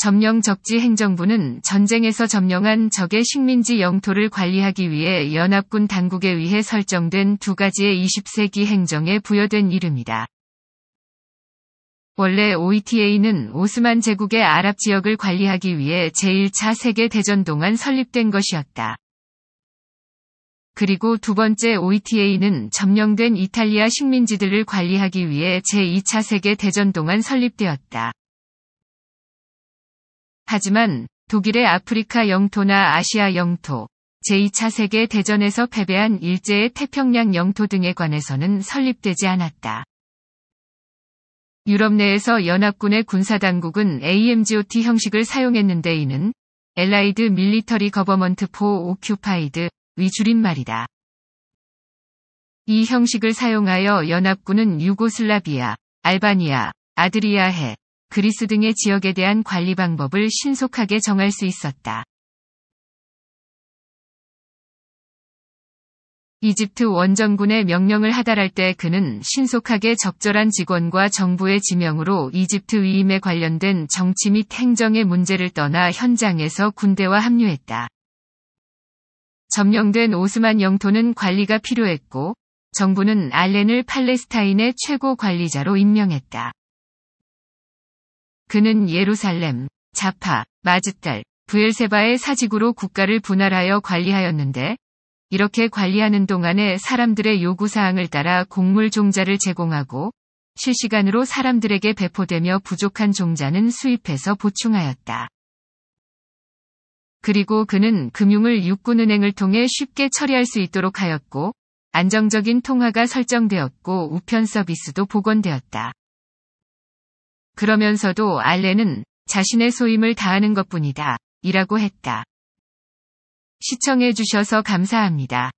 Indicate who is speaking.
Speaker 1: 점령 적지 행정부는 전쟁에서 점령한 적의 식민지 영토를 관리하기 위해 연합군 당국에 의해 설정된 두 가지의 20세기 행정에 부여된 이름이다. 원래 OETA는 오스만 제국의 아랍 지역을 관리하기 위해 제1차 세계대전 동안 설립된 것이었다. 그리고 두 번째 OETA는 점령된 이탈리아 식민지들을 관리하기 위해 제2차 세계대전 동안 설립되었다. 하지만 독일의 아프리카 영토나 아시아 영토, 제2차 세계 대전에서 패배한 일제의 태평양 영토 등에 관해서는 설립되지 않았다. 유럽 내에서 연합군의 군사당국은 AMGOT 형식을 사용했는데 이는 엘라이드 밀리터리 거버먼트 포 오큐파이드 위 줄임말이다. 이 형식을 사용하여 연합군은 유고슬라비아, 알바니아, 아드리아해, 그리스 등의 지역에 대한 관리 방법을 신속하게 정할 수 있었다. 이집트 원정군의 명령을 하달할 때 그는 신속하게 적절한 직원과 정부의 지명으로 이집트 위임에 관련된 정치 및 행정의 문제를 떠나 현장에서 군대와 합류했다. 점령된 오스만 영토는 관리가 필요했고, 정부는 알렌을 팔레스타인의 최고 관리자로 임명했다. 그는 예루살렘, 자파, 마즈달, 부엘세바의 사직으로 국가를 분할하여 관리하였는데 이렇게 관리하는 동안에 사람들의 요구사항을 따라 곡물 종자를 제공하고 실시간으로 사람들에게 배포되며 부족한 종자는 수입해서 보충하였다. 그리고 그는 금융을 육군은행을 통해 쉽게 처리할 수 있도록 하였고 안정적인 통화가 설정되었고 우편 서비스도 복원되었다. 그러면서도 알렌은 자신의 소임을 다하는 것뿐이다. 이라고 했다. 시청해주셔서 감사합니다.